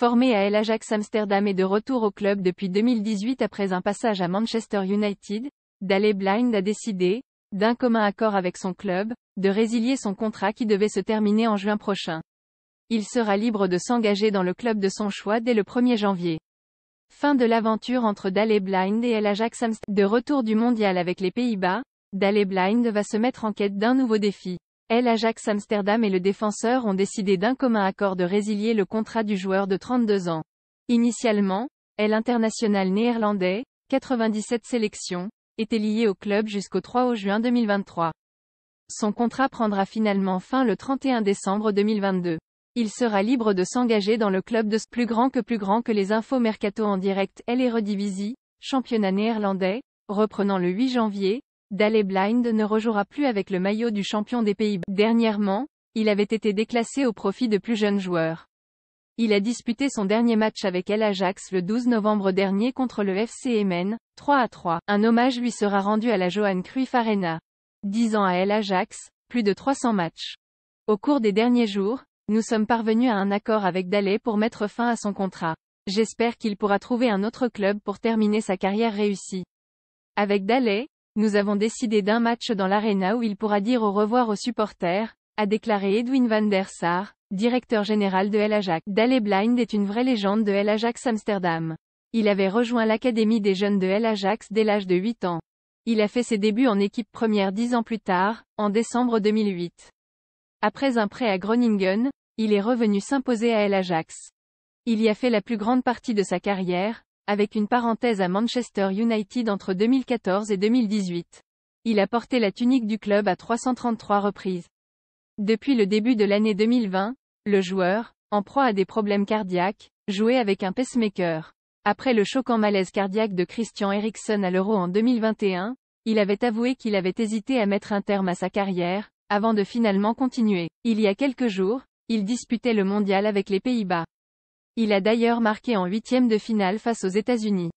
Formé à l'Ajax Amsterdam et de retour au club depuis 2018 après un passage à Manchester United, Daley Blind a décidé, d'un commun accord avec son club, de résilier son contrat qui devait se terminer en juin prochain. Il sera libre de s'engager dans le club de son choix dès le 1er janvier. Fin de l'aventure entre Daley Blind et l'Ajax Amsterdam. De retour du mondial avec les Pays-Bas, Daley Blind va se mettre en quête d'un nouveau défi. L'Ajax Amsterdam et le défenseur ont décidé d'un commun accord de résilier le contrat du joueur de 32 ans. Initialement, l'international néerlandais, 97 sélections, était lié au club jusqu'au 3 au juin 2023. Son contrat prendra finalement fin le 31 décembre 2022. Il sera libre de s'engager dans le club de ce plus grand que plus grand que les infos mercato en direct est championnat néerlandais, reprenant le 8 janvier, Daley Blind ne rejouera plus avec le maillot du champion des pays. bas Dernièrement, il avait été déclassé au profit de plus jeunes joueurs. Il a disputé son dernier match avec El Ajax le 12 novembre dernier contre le FC Emen, 3 à 3. Un hommage lui sera rendu à la Johan Cruyff Arena. 10 ans à El Ajax, plus de 300 matchs. Au cours des derniers jours, nous sommes parvenus à un accord avec Daley pour mettre fin à son contrat. J'espère qu'il pourra trouver un autre club pour terminer sa carrière réussie. Avec Daley, nous avons décidé d'un match dans l'Arena où il pourra dire au revoir aux supporters, a déclaré Edwin van der Sar, directeur général de El Ajax. Dale Blind est une vraie légende de El Ajax Amsterdam. Il avait rejoint l'Académie des jeunes de El Ajax dès l'âge de 8 ans. Il a fait ses débuts en équipe première 10 ans plus tard, en décembre 2008. Après un prêt à Groningen, il est revenu s'imposer à El Ajax. Il y a fait la plus grande partie de sa carrière, avec une parenthèse à Manchester United entre 2014 et 2018. Il a porté la tunique du club à 333 reprises. Depuis le début de l'année 2020, le joueur, en proie à des problèmes cardiaques, jouait avec un pacemaker. Après le choquant malaise cardiaque de Christian Eriksen à l'Euro en 2021, il avait avoué qu'il avait hésité à mettre un terme à sa carrière, avant de finalement continuer. Il y a quelques jours, il disputait le mondial avec les Pays-Bas. Il a d'ailleurs marqué en huitième de finale face aux États-Unis.